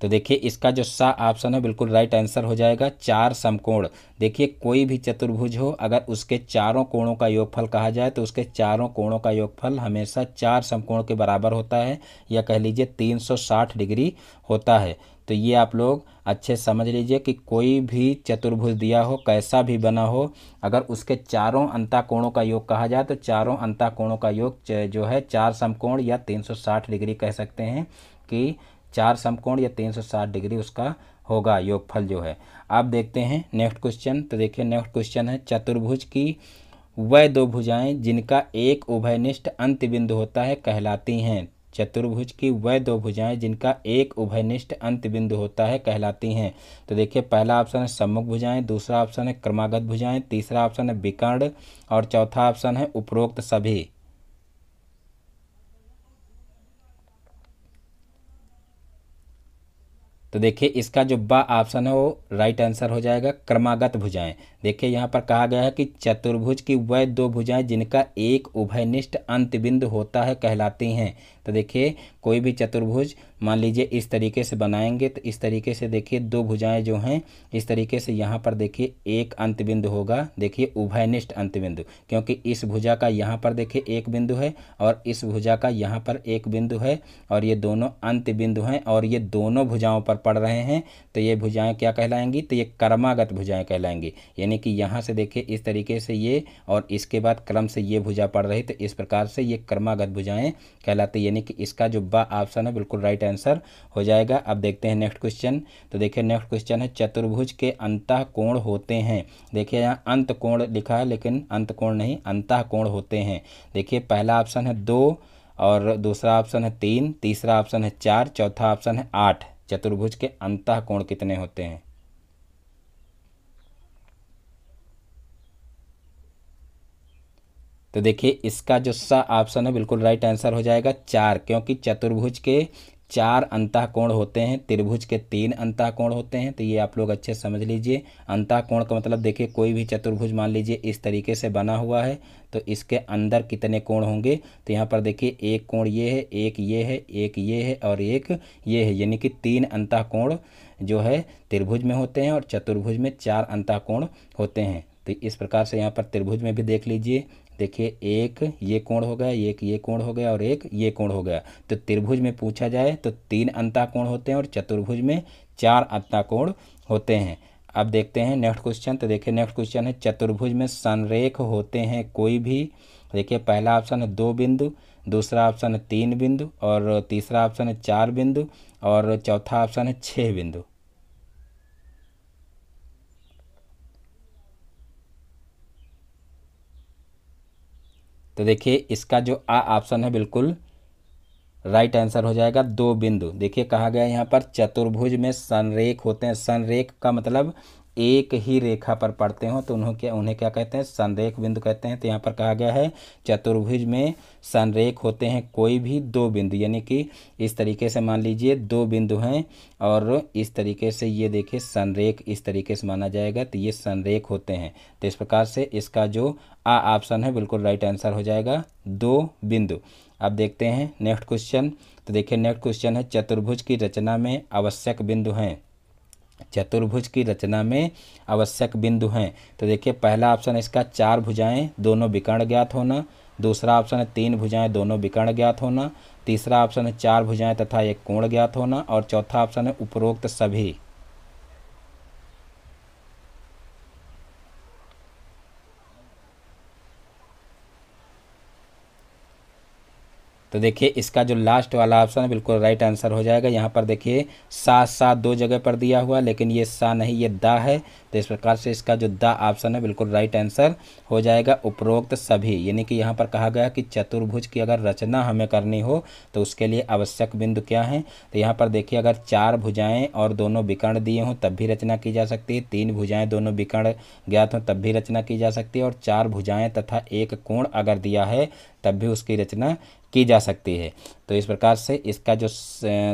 तो देखिए इसका जो सा ऑप्शन है बिल्कुल राइट आंसर हो जाएगा चार समकोण देखिए कोई भी चतुर्भुज हो अगर उसके चारों कोणों का योगफल कहा जाए तो उसके चारों कोणों का योगफल हमेशा चार समकोण के बराबर होता है या कह लीजिए 360 डिग्री होता है तो ये आप लोग अच्छे समझ लीजिए कि कोई भी चतुर्भुज दिया हो कैसा भी बना हो अगर उसके चारों अंताकोणों का योग कहा जाए तो चारों अंताकोणों का योग जो है चार समकोण या 360 डिग्री कह सकते हैं कि चार समकोण या 360 डिग्री उसका होगा योगफल जो है आप देखते हैं नेक्स्ट क्वेश्चन तो देखिए नेक्स्ट क्वेश्चन है चतुर्भुज की वह दो भुजाएं जिनका एक उभयनिष्ठ अंत बिंदु होता है कहलाती हैं चतुर्भुज की वह दो भुजाएं जिनका एक उभयनिष्ठ अंत बिंदु होता है कहलाती हैं तो देखिए पहला ऑप्शन है सम्मुख भुजाएं दूसरा ऑप्शन है क्रमागत भुजाएं तीसरा ऑप्शन है विकर्ण और चौथा ऑप्शन है उपरोक्त सभी तो देखिए इसका जो बा ऑप्शन है वो राइट आंसर हो जाएगा क्रमागत भुजाएं देखिए यहाँ पर कहा गया है कि चतुर्भुज की वह दो भुजाएं जिनका एक उभयनिष्ठ अंत बिंदु होता है कहलाती हैं तो देखिए कोई भी चतुर्भुज मान लीजिए इस तरीके से बनाएंगे तो इस तरीके से देखिए दो भुजाएं जो हैं इस तरीके से यहाँ पर देखिए एक अंत बिंदु होगा देखिए उभयनिष्ठ अंत बिंदु क्योंकि इस भुजा का यहाँ पर देखिए एक बिंदु है और इस भुजा का यहाँ पर एक बिंदु है और ये दोनों अंत बिंदु हैं और ये दोनों भुजाओं पर पड़ रहे हैं तो ये भुजाएँ क्या कहलाएंगी तो ये कर्मागत भुजाएँ कहलाएंगी यानी कि यहाँ से देखिए इस तरीके से ये और इसके बाद क्रम से ये भुजा पड़ रही तो इस प्रकार से ये कर्मागत भुजाएँ कहलाती यानी यानी कि इसका जो बा ऑप्शन है बिल्कुल राइट आंसर हो जाएगा अब देखते हैं नेक्स्ट क्वेश्चन तो देखिए नेक्स्ट क्वेश्चन है चतुर्भुज के अंत कोण होते हैं देखिए यहाँ अंत कोण लिखा है लेकिन अंत कोण नहीं अंत कोण होते हैं देखिए पहला ऑप्शन है दो और दूसरा ऑप्शन है तीन तीसरा ऑप्शन है चार चौथा ऑप्शन है आठ चतुर्भुज के अंत कोण कितने होते हैं तो देखिए इसका जो सा ऑप्शन है बिल्कुल राइट आंसर हो जाएगा चार क्योंकि चतुर्भुज के चार अंतःकोण होते हैं त्रिभुज के तीन अंतःकोण होते हैं तो ये आप लोग अच्छे समझ लीजिए अंतःकोण का मतलब देखिए कोई भी चतुर्भुज मान लीजिए इस तरीके से बना हुआ है तो इसके अंदर कितने कोण होंगे तो यहाँ पर देखिए एक कोण ये है एक ये है एक ये है और एक ये है यानी कि तीन अंतःकोण जो है त्रिभुज में होते हैं और चतुर्भुज में चार अंतःकोण होते हैं तो इस प्रकार से यहाँ पर त्रिभुज में भी देख लीजिए देखिए एक ये कोण हो गया एक ये कोण हो गया और एक ये कोण हो गया तो त्रिभुज में पूछा जाए तो तीन अंता कोण होते हैं और चतुर्भुज में चार अंताकोण होते हैं अब देखते हैं नेक्स्ट क्वेश्चन तो देखिए नेक्स्ट क्वेश्चन है चतुर्भुज में संरेख होते हैं कोई भी देखिए पहला ऑप्शन है दो बिंदु दूसरा ऑप्शन है तीन बिंदु और तीसरा ऑप्शन है चार बिंदु और चौथा ऑप्शन है छः बिंदु तो देखिए इसका जो आ ऑप्शन है बिल्कुल राइट आंसर हो जाएगा दो बिंदु देखिए कहा गया यहाँ पर चतुर्भुज में सनरेख होते हैं सनरेख का मतलब एक ही रेखा पर पड़ते हों तो उन्हों क्या उन्हें क्या कहते हैं संरेख बिंदु कहते हैं तो यहाँ पर कहा गया है चतुर्भुज में संरेख होते हैं कोई भी दो बिंदु यानी कि इस तरीके से मान लीजिए दो बिंदु हैं और इस तरीके से ये देखिए संरेख इस तरीके से माना जाएगा तो ये संरेख होते हैं तो इस प्रकार से इसका जो आ ऑप्शन है बिल्कुल राइट आंसर हो जाएगा दो बिंदु अब देखते हैं नेक्स्ट क्वेश्चन तो देखिए नेक्स्ट क्वेश्चन है चतुर्भुज की रचना में आवश्यक बिंदु हैं चतुर्भुज की रचना में आवश्यक बिंदु हैं तो देखिए पहला ऑप्शन है इसका चार भुजाएं दोनों विकर्ण ज्ञात होना दूसरा ऑप्शन है तीन भुजाएं दोनों विकर्ण ज्ञात होना तीसरा ऑप्शन है चार भुजाएं तथा एक कोण ज्ञात होना और चौथा ऑप्शन है उपरोक्त सभी तो देखिए इसका जो लास्ट वाला ऑप्शन है बिल्कुल राइट आंसर हो जाएगा यहाँ पर देखिए सा सा दो जगह पर दिया हुआ लेकिन ये सा नहीं ये दा है तो इस प्रकार से इसका जो दा ऑप्शन है बिल्कुल राइट आंसर हो जाएगा उपरोक्त सभी यानी कि यहाँ पर कहा गया कि चतुर्भुज की अगर रचना हमें करनी हो तो उसके लिए आवश्यक बिंदु क्या है तो यहाँ पर देखिए अगर चार भुजाएँ और दोनों विकर्ण दिए हों तब भी रचना की जा सकती है तीन भुजाएँ दोनों विकर्ण ज्ञात हों तब भी रचना की जा सकती है और चार भुजाएँ तथा एक कोण अगर दिया है तब भी उसकी रचना की जा सकती है तो इस प्रकार से इसका जो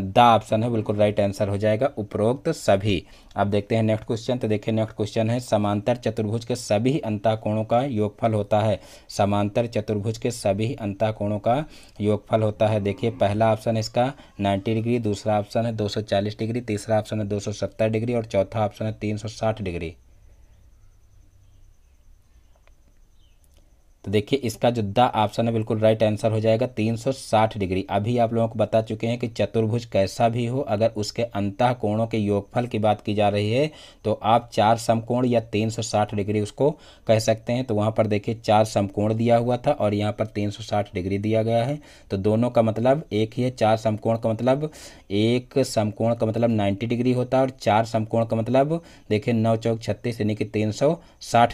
द ऑप्शन है बिल्कुल राइट आंसर हो जाएगा उपरोक्त सभी अब देखते हैं नेक्स्ट क्वेश्चन तो देखिए नेक्स्ट क्वेश्चन है समांतर चतुर्भुज के सभी अंताकोणों का योगफल होता है समांतर चतुर्भुज के सभी अंताकोणों का योगफल होता है देखिए पहला ऑप्शन इसका नाइन्टी डिग्री दूसरा ऑप्शन है दो डिग्री तीसरा ऑप्शन है दो डिग्री और चौथा ऑप्शन है तीन डिग्री तो देखिए इसका जो द ऑप्शन है बिल्कुल राइट आंसर हो जाएगा 360 डिग्री अभी आप लोगों को बता चुके हैं कि चतुर्भुज कैसा भी हो अगर उसके अंत कोणों के योगफल की बात की जा रही है तो आप चार समकोण या 360 डिग्री उसको कह सकते हैं तो वहाँ पर देखिए चार समकोण दिया हुआ था और यहाँ पर 360 डिग्री दिया गया है तो दोनों का मतलब एक ही है चार समकोण का मतलब एक समकोण का मतलब नाइन्टी डिग्री होता है और चार समकोण का मतलब देखिए नौ चौक छत्तीस यानी कि तीन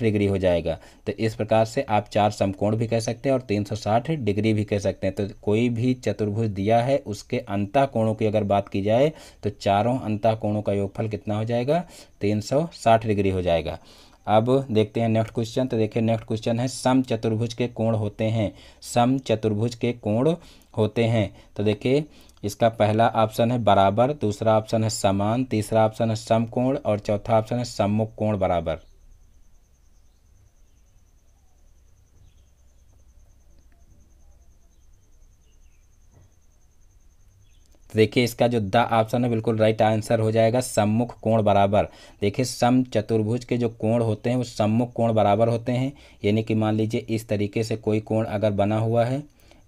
डिग्री हो जाएगा तो इस प्रकार से आप चार समकोण भी कह सकते हैं और 360 डिग्री भी कह सकते हैं तो कोई भी चतुर्भुज दिया है उसके अंतः कोणों की अगर बात की जाए तो चारों अंतः कोणों का योगफल कितना हो जाएगा 360 डिग्री हो जाएगा अब देखते हैं नेक्स्ट क्वेश्चन तो देखिए नेक्स्ट क्वेश्चन है सम चतुर्भुज के कोण होते हैं सम चतुर्भुज के कोण होते हैं तो देखिए इसका पहला ऑप्शन है बराबर दूसरा ऑप्शन है समान तीसरा ऑप्शन है समकोण और चौथा ऑप्शन है सम्मुख कोण बराबर तो देखिए इसका जो द ऑप्शन है बिल्कुल राइट आंसर हो जाएगा सम्मुख कोण बराबर देखिए सम चतुर्भुज के जो कोण होते हैं वो सम्मुख कोण बराबर होते हैं यानी कि मान लीजिए इस तरीके से कोई कोण अगर बना हुआ है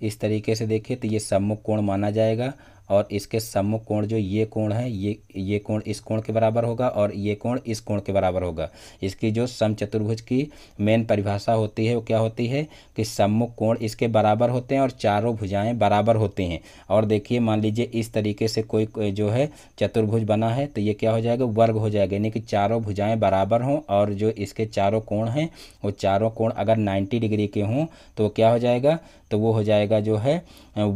इस तरीके से देखिए तो ये सम्मुख कोण माना जाएगा और इसके सम्मुख कोण जो ये कोण है ये ये कोण इस कोण के बराबर होगा और ये कोण इस कोण के बराबर होगा इसकी जो सम चतुर्भुज की मेन परिभाषा होती है वो क्या होती है कि सम्मुख कोण इसके बराबर होते हैं और चारों भुजाएं बराबर होती हैं और देखिए मान लीजिए इस तरीके से कोई जो है चतुर्भुज बना है तो ये क्या हो जाएगा वर्ग हो जाएगा यानी कि चारों भुजाएँ बराबर हों और जो इसके चारों कोण हैं वो चारों कोण अगर नाइन्टी डिग्री के हों तो क्या हो जाएगा तो वो हो जाएगा जो है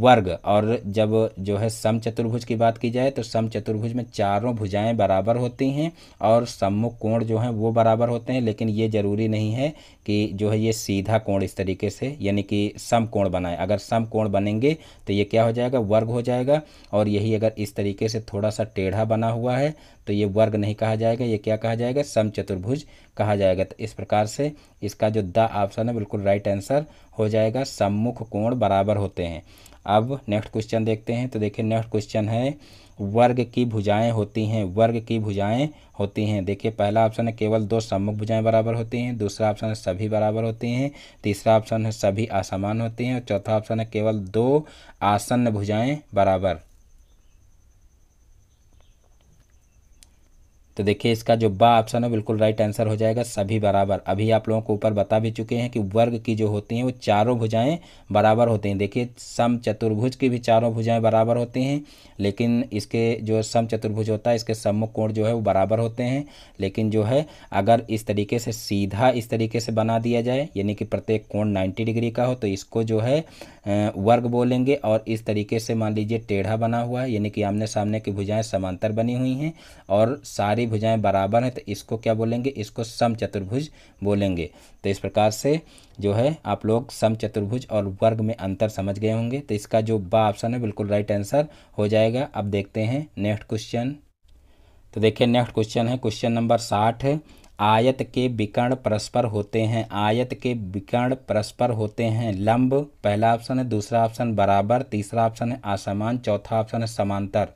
वर्ग और जब जो है सम चतुर्भुज की बात की जाए तो सम चतुर्भुज में चारों भुजाएं बराबर होती हैं और सम्मुख कोण जो हैं वो बराबर होते हैं लेकिन ये ज़रूरी नहीं है कि जो है ये सीधा कोण इस तरीके से यानी कि सम कोण बनाए अगर सम कोण बनेंगे तो ये क्या हो जाएगा वर्ग हो जाएगा और यही अगर इस तरीके से थोड़ा सा टेढ़ा बना हुआ है तो ये वर्ग नहीं कहा जाएगा ये क्या कहा जाएगा सम चतुर्भुज कहा जाएगा तो इस प्रकार से इसका जो द ऑप्शन है बिल्कुल राइट आंसर हो जाएगा सम्मुख कोण बराबर होते हैं अब नेक्स्ट क्वेश्चन देखते हैं तो देखिए नेक्स्ट क्वेश्चन है वर्ग की भुजाएं होती हैं वर्ग की भुजाएं होती हैं देखिए पहला ऑप्शन है केवल दो सम्मुख भुजाएं बराबर होती हैं दूसरा ऑप्शन है सभी बराबर होती हैं तीसरा ऑप्शन है सभी असमान होती हैं और चौथा ऑप्शन है केवल दो आसन्न भुजाएं बराबर तो देखिए इसका जो बा ऑप्शन है बिल्कुल राइट आंसर हो जाएगा सभी बराबर अभी आप लोगों को ऊपर बता भी चुके हैं कि वर्ग की जो होती हैं वो चारों भुजाएं बराबर होती हैं देखिए सम चतुर्भुज की भी चारों भुजाएं बराबर होती हैं लेकिन इसके जो सम चतुर्भुज होता है इसके सम्मुख कोण जो है वो बराबर होते हैं लेकिन जो है अगर इस तरीके से सीधा इस तरीके से बना दिया जाए यानी कि प्रत्येक कोण नाइन्टी डिग्री का हो तो इसको जो है वर्ग बोलेंगे और इस तरीके से मान लीजिए टेढ़ा बना हुआ है यानी कि आमने सामने की भुजाएं समांतर बनी हुई हैं और सारी भुजाएं बराबर हैं तो इसको क्या बोलेंगे इसको सम चतुर्भुज बोलेंगे तो इस प्रकार से जो है आप लोग सम चतुर्भुज और वर्ग में अंतर समझ गए होंगे तो इसका जो बा ऑप्शन है बिल्कुल राइट आंसर हो जाएगा अब देखते हैं नेक्स्ट क्वेश्चन तो देखिए नेक्स्ट क्वेश्चन है क्वेश्चन नंबर साठ आयत के विकर्ण परस्पर होते हैं आयत के विकर्ण परस्पर होते हैं लंब पहला ऑप्शन है दूसरा ऑप्शन बराबर तीसरा ऑप्शन है असमान चौथा ऑप्शन है समांतर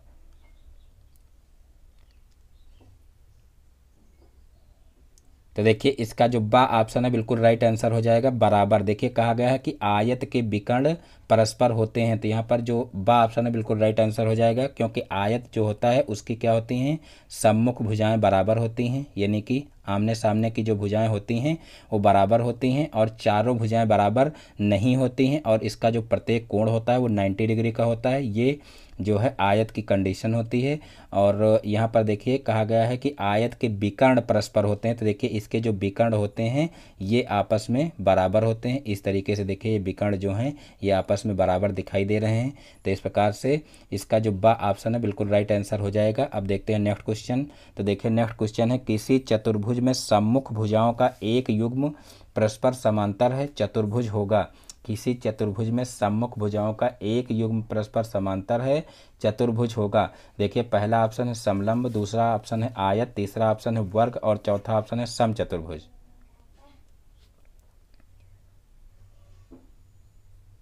तो देखिए इसका जो बा ऑप्शन है बिल्कुल राइट आंसर हो जाएगा बराबर देखिए कहा गया है कि आयत के विकर्ण परस्पर होते हैं तो यहाँ पर जो बा ऑप्शन है बिल्कुल राइट आंसर हो जाएगा क्योंकि आयत जो होता है उसकी क्या होती हैं सम्मुख भुजाएं बराबर होती हैं यानी कि आमने सामने की जो भुजाएं होती हैं वो बराबर होती हैं और चारों भुजाएं बराबर नहीं होती हैं और इसका जो प्रत्येक कोण होता है वो नाइन्टी डिग्री का होता है ये जो है आयत की कंडीशन होती है और यहाँ पर देखिए कहा गया है कि आयत के विकर्ण परस्पर होते हैं तो देखिए इसके जो विकर्ण होते हैं ये आपस में बराबर होते हैं इस तरीके से देखिए ये विकर्ण जो हैं ये आपस में बराबर दिखाई दे रहे हैं तो इस प्रकार से इसका जो बा ऑप्शन है बिल्कुल राइट आंसर हो जाएगा अब देखते हैं नेक्स्ट क्वेश्चन तो देखिए नेक्स्ट क्वेश्चन है किसी चतुर्भुज में सम्मुख भुजाओं का एक युग्म परस्पर समांतर है चतुर्भुज होगा किसी चतुर्भुज में सम्मुख भुजाओं का एक युग्म परस्पर समांतर है चतुर्भुज होगा देखिए पहला ऑप्शन है समलंब दूसरा ऑप्शन है आयत तीसरा ऑप्शन है वर्ग और चौथा ऑप्शन है सम चतुर्भुज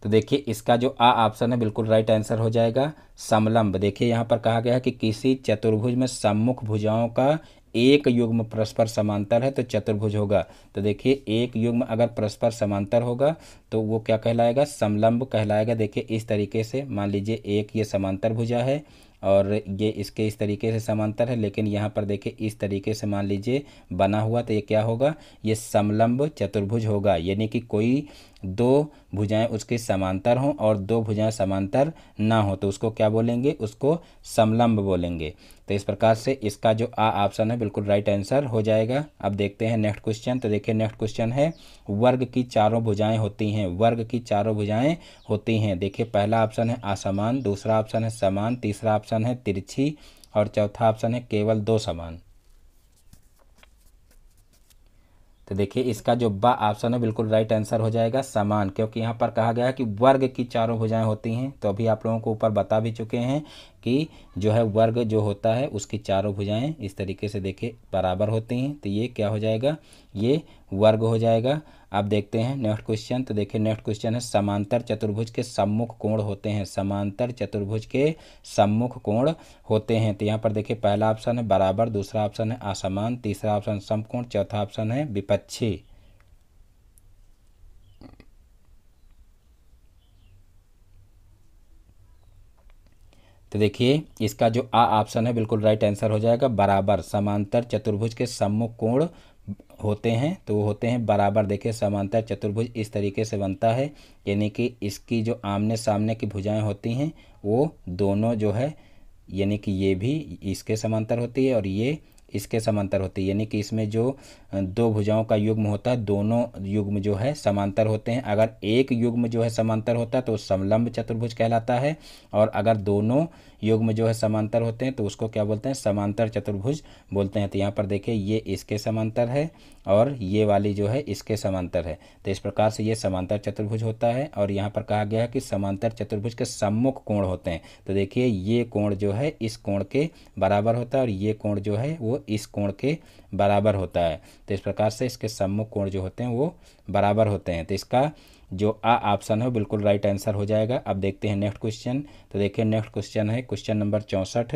तो देखिए इसका जो आ ऑप्शन है बिल्कुल राइट आंसर हो जाएगा समलंब देखिए यहाँ पर कहा गया है कि किसी चतुर्भुज में सम्मुख भुजाओं का एक युग्म परस्पर समांतर है तो चतुर्भुज होगा तो देखिए एक युग्म अगर परस्पर समांतर होगा तो वो क्या कहलाएगा समलंब कहलाएगा देखिए इस तरीके से मान लीजिए एक ये समांतर भुजा है और ये इसके इस तरीके से समांतर है लेकिन यहाँ पर देखिए इस तरीके से मान लीजिए बना हुआ तो ये क्या होगा ये समलंब चतुर्भुज होगा यानी कि कोई दो भुजाएं उसके समांतर हों और दो भुजाएं समांतर ना हो तो उसको क्या बोलेंगे उसको समलंब बोलेंगे तो इस प्रकार से इसका जो आ ऑप्शन है बिल्कुल राइट आंसर हो जाएगा अब देखते हैं नेक्स्ट क्वेश्चन तो देखिए नेक्स्ट क्वेश्चन है वर्ग की चारों भुजाएं होती हैं वर्ग की चारों भुजाएं होती हैं देखिए पहला ऑप्शन है असमान दूसरा ऑप्शन है समान तीसरा ऑप्शन है तिरछी और चौथा ऑप्शन है केवल दो समान तो देखिए इसका जो बा ऑप्शन है बिल्कुल राइट आंसर हो जाएगा समान क्योंकि यहाँ पर कहा गया है कि वर्ग की चारों भुजाएं होती हैं तो अभी आप लोगों को ऊपर बता भी चुके हैं कि जो है वर्ग जो होता है उसकी चारों भुजाएं इस तरीके से देखिए बराबर होती हैं तो ये क्या हो जाएगा ये वर्ग हो जाएगा आप देखते हैं नेक्स्ट क्वेश्चन तो देखिए नेक्स्ट क्वेश्चन है समांतर चतुर्भुज के सम्मुख कोण होते हैं समांतर चतुर्भुज के सम्मुख कोण होते हैं तो यहाँ पर देखिए पहला ऑप्शन है बराबर दूसरा ऑप्शन है असमान तीसरा ऑप्शन समकोण चौथा ऑप्शन है विपक्षी तो देखिए इसका जो आ ऑप्शन है बिल्कुल राइट आंसर हो जाएगा बराबर समांतर चतुर्भुज के सम्मुख कोण होते हैं तो वो होते हैं बराबर देखिए समांतर चतुर्भुज इस तरीके से बनता है यानी कि इसकी जो आमने सामने की भुजाएं होती हैं वो दोनों जो है यानी कि ये भी इसके समांतर होती है और ये इसके समांतर होती है यानी कि इसमें जो दो भुजाओं का युग्म होता है दोनों युग्म जो है समांतर होते हैं अगर एक युग्म जो है समांतर होता है तो समलंब चतुर्भुज कहलाता है और अगर दोनों योग में जो है समांतर होते हैं तो उसको क्या बोलते हैं समांतर चतुर्भुज बोलते हैं तो यहाँ पर देखिए ये इसके समांतर है और ये वाली जो है इसके समांतर है तो इस प्रकार से ये समांतर चतुर्भुज होता है और यहाँ पर कहा गया है कि समांतर चतुर्भुज के सम्मुख कोण होते हैं तो देखिए ये कोण जो है इस कोण के बराबर होता है और ये कोण जो है वो इस कोण के बराबर होता है तो इस प्रकार से इसके सम्मुख कोण जो होते हैं वो बराबर होते हैं तो इसका जो आ ऑप्शन है बिल्कुल राइट आंसर हो जाएगा अब देखते हैं नेक्स्ट क्वेश्चन तो देखिए नेक्स्ट क्वेश्चन है क्वेश्चन नंबर चौंसठ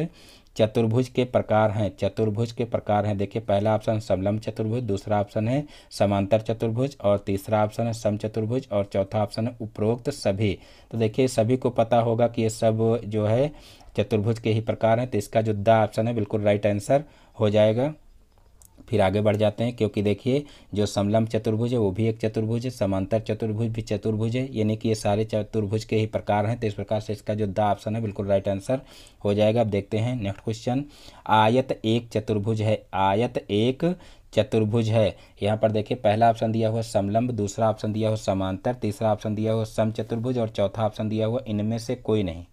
चतुर्भुज के प्रकार हैं चतुर्भुज के प्रकार हैं देखिए पहला ऑप्शन समलम चतुर्भुज दूसरा ऑप्शन है समांतर चतुर्भुज और तीसरा ऑप्शन है सम चतुर्भुज और चौथा ऑप्शन है उपरोक्त सभी तो देखिए सभी को पता होगा कि ये सब जो है चतुर्भुज के ही प्रकार हैं तो इसका जो द ऑप्शन है बिल्कुल राइट आंसर हो जाएगा फिर आगे बढ़ जाते हैं क्योंकि देखिए जो समलम चतुर्भुज है वो भी एक चतुर्भुज है समांतर चतुर्भुज भी चतुर्भुज है यानी कि ये सारे चतुर्भुज के ही प्रकार हैं तो इस प्रकार से इसका जो द ऑप्शन है बिल्कुल राइट आंसर हो जाएगा अब देखते हैं नेक्स्ट क्वेश्चन आयत एक चतुर्भुज है आयत एक चतुर्भुज है यहाँ पर देखिए पहला ऑप्शन दिया हुआ समलंब दूसरा ऑप्शन दिया हुआ समांतर तीसरा ऑप्शन दिया हुआ सम चतुर्भुज और चौथा ऑप्शन दिया हुआ इनमें से कोई नहीं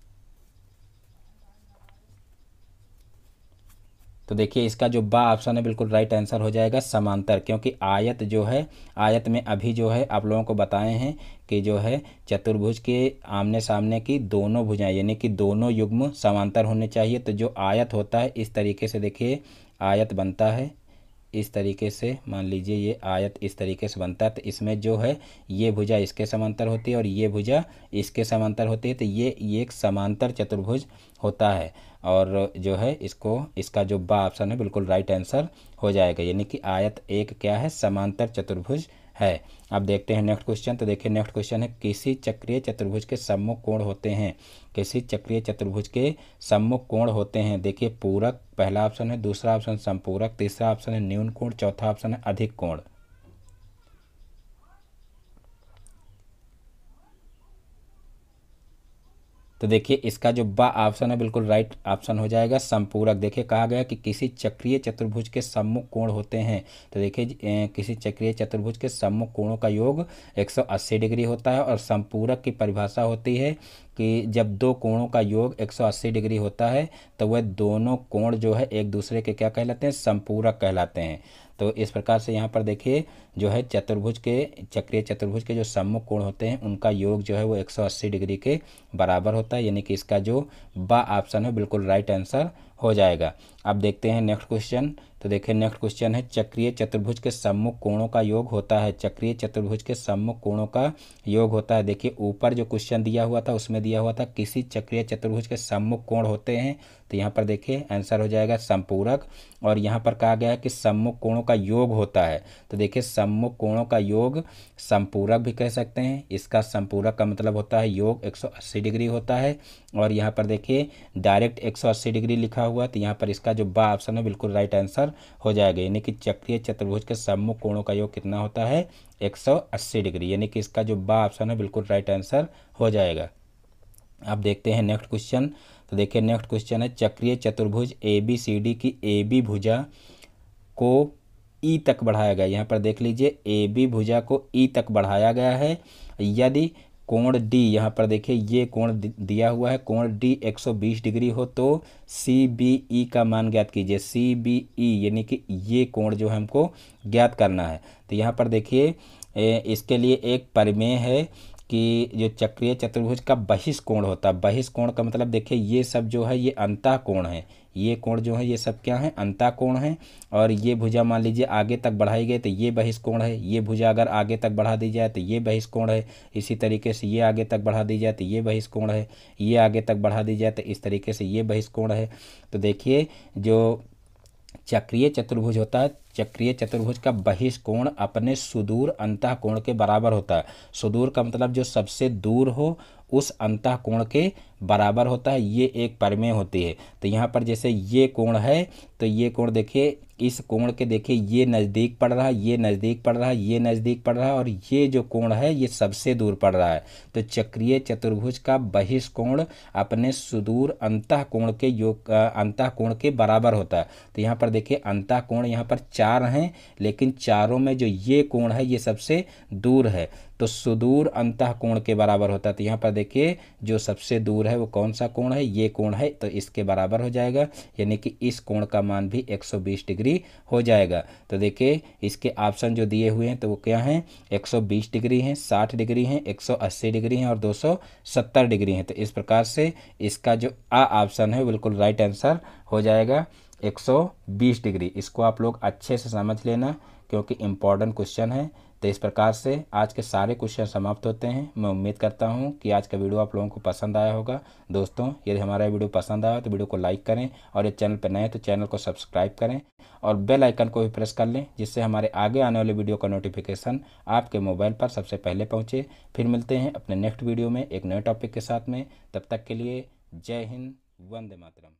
तो देखिए इसका जो बा ऑप्शन है बिल्कुल राइट आंसर हो जाएगा समांतर क्योंकि आयत जो है आयत में अभी जो है आप लोगों को बताए हैं कि जो है चतुर्भुज के आमने सामने की दोनों भुजाएं यानी कि दोनों युग्म समांतर होने चाहिए तो जो आयत होता है इस तरीके से देखिए आयत बनता है इस तरीके से मान लीजिए ये आयत इस तरीके से बनता है तो इसमें जो है ये भुजा इसके समांतर होती है और ये भुजा इसके समांतर होती है तो ये एक समांतर चतुर्भुज होता है और जो है इसको इसका जो बा ऑप्शन है बिल्कुल राइट आंसर हो जाएगा यानी कि आयत एक क्या है समांतर चतुर्भुज है अब देखते हैं नेक्स्ट क्वेश्चन तो देखिए नेक्स्ट क्वेश्चन है किसी चक्रीय चतुर्भुज के सम्मुख कोण होते हैं किसी चक्रीय चतुर्भुज के सम्मुख कोण होते हैं देखिए पूरक पहला ऑप्शन है दूसरा ऑप्शन संपूरक तीसरा ऑप्शन है न्यून कोण चौथा ऑप्शन है अधिक कोण तो देखिए इसका जो बा ऑप्शन है बिल्कुल राइट ऑप्शन हो जाएगा संपूरक देखिए कहा गया कि किसी चक्रीय चतुर्भुज के सम्मुख कोण होते हैं तो देखिए किसी चक्रीय चतुर्भुज के सम्मुख कोणों का योग 180 डिग्री होता है और संपूरक की परिभाषा होती है कि जब दो कोणों का योग 180 डिग्री होता है तो वह दोनों कोण जो है एक दूसरे के क्या कहलाते हैं संपूरक कहलाते हैं तो इस प्रकार से यहाँ पर देखिए जो है चतुर्भुज के चक्रीय चतुर्भुज के जो सम्मुख कोण होते हैं उनका योग जो है वो 180 डिग्री के बराबर होता है यानी कि इसका जो बा ऑप्शन है बिल्कुल राइट आंसर हो जाएगा अब देखते हैं नेक्स्ट क्वेश्चन तो देखिए नेक्स्ट क्वेश्चन है चक्रीय चतुर्भुज के सम्मुख कोणों का योग होता है चक्रीय चतुर्भुज के सम्मुख कोणों का योग होता है देखिए ऊपर जो क्वेश्चन दिया हुआ था उसमें दिया हुआ था किसी चक्रीय चतुर्भुज के सम्मुख कोण होते हैं तो यहाँ पर देखिए आंसर हो जाएगा संपूरक और यहाँ पर कहा गया है कि सम्मुख कोणों का योग होता है तो देखिए सम्मुख कोणों का योग संपूरक भी कह सकते हैं इसका संपूरक का मतलब होता है योग 180 डिग्री होता है और यहाँ पर देखिए डायरेक्ट 180 डिग्री लिखा हुआ तो यहाँ पर इसका जो बा ऑप्शन है बिल्कुल राइट आंसर हो जाएगा यानी कि चक्रीय चतुर्भुज के सम्मुख कोणों का योग कितना होता है एक डिग्री यानी कि इसका जो बा ऑप्शन है बिल्कुल राइट आंसर हो जाएगा आप देखते हैं नेक्स्ट क्वेश्चन तो देखिए नेक्स्ट क्वेश्चन है चक्रीय चतुर्भुज ए बी सी डी की ए बी भुजा को ई e तक बढ़ाया गया यहाँ पर देख लीजिए ए बी भुजा को ई e तक बढ़ाया गया है यदि कोण डी यहाँ पर देखिए ये कोण दिया हुआ है कोण डी 120 डिग्री हो तो सी बी ई का मान ज्ञात कीजिए सी बी ई यानी कि ये कोण जो हमको ज्ञात करना है तो यहाँ पर देखिए इसके लिए एक परिमेय है कि जो चक्रीय चतुर्भुज का बहिष्कोण होता है बहिष्कोण का मतलब देखिए ये सब जो है ये अंतः कोण है ये कोण जो है ये सब क्या है अंता कोण है और ये भुजा मान लीजिए आगे तक बढ़ाई गई तो ये बहिष्कोण है ये भुजा अगर आगे तक बढ़ा दी जाए तो ये बहिष्कोण है इसी तरीके से ये आगे तक बढ़ा दी जाए तो ये बहिष्कोण है ये आगे तक बढ़ा दी जाए तो इस तरीके से ये बहिष्कोण है तो देखिए जो चक्रीय चतुर्भुज होता है चक्रीय चतुर्भुज का बहिष्कोण अपने सुदूर अंतः कोण के बराबर होता है सुदूर का मतलब जो सबसे दूर हो उस अंतः कोण के बराबर होता है ये एक परमेय होती है तो यहाँ पर जैसे ये कोण है तो ये कोण देखिए इस कोण के देखिए ये नज़दीक पड़ रहा है ये नज़दीक पड़ रहा है ये नज़दीक पड़ रहा है और ये जो कोण है ये सबसे दूर पड़ रहा है तो चक्रीय चतुर्भुज का बहिष्कोण अपने सुदूर अंतः कोण के योग अंतः कोण के बराबर होता है तो यहाँ पर देखिए अंतः कोण यहाँ पर चार हैं लेकिन चारों में जो ये कोण है ये सबसे दूर है तो सुदूर अंत कोण के बराबर होता है तो यहाँ पर देखिए जो सबसे दूर है वो कौन सा कोण है ये कोण है तो इसके बराबर हो जाएगा यानी कि इस कोण का मान भी 120 डिग्री हो जाएगा तो देखिए इसके ऑप्शन जो दिए हुए हैं तो वो क्या हैं 120 डिग्री हैं 60 डिग्री हैं 180 डिग्री हैं और 270 डिग्री हैं तो इस प्रकार से इसका जो आ ऑप्शन है बिल्कुल राइट आंसर हो जाएगा एक डिग्री इसको आप लोग अच्छे से समझ लेना क्योंकि इम्पॉर्टेंट क्वेश्चन है तो इस प्रकार से आज के सारे क्वेश्चन समाप्त होते हैं मैं उम्मीद करता हूँ कि आज का वीडियो आप लोगों को पसंद आया होगा दोस्तों यदि हमारा वीडियो पसंद आया तो वीडियो को लाइक करें और ये चैनल पर नए तो चैनल को सब्सक्राइब करें और बेल आइकन को भी प्रेस कर लें जिससे हमारे आगे आने वाले वीडियो का नोटिफिकेशन आपके मोबाइल पर सबसे पहले पहुँचे फिर मिलते हैं अपने नेक्स्ट वीडियो में एक नए टॉपिक के साथ में तब तक के लिए जय हिंद वंदे मातरम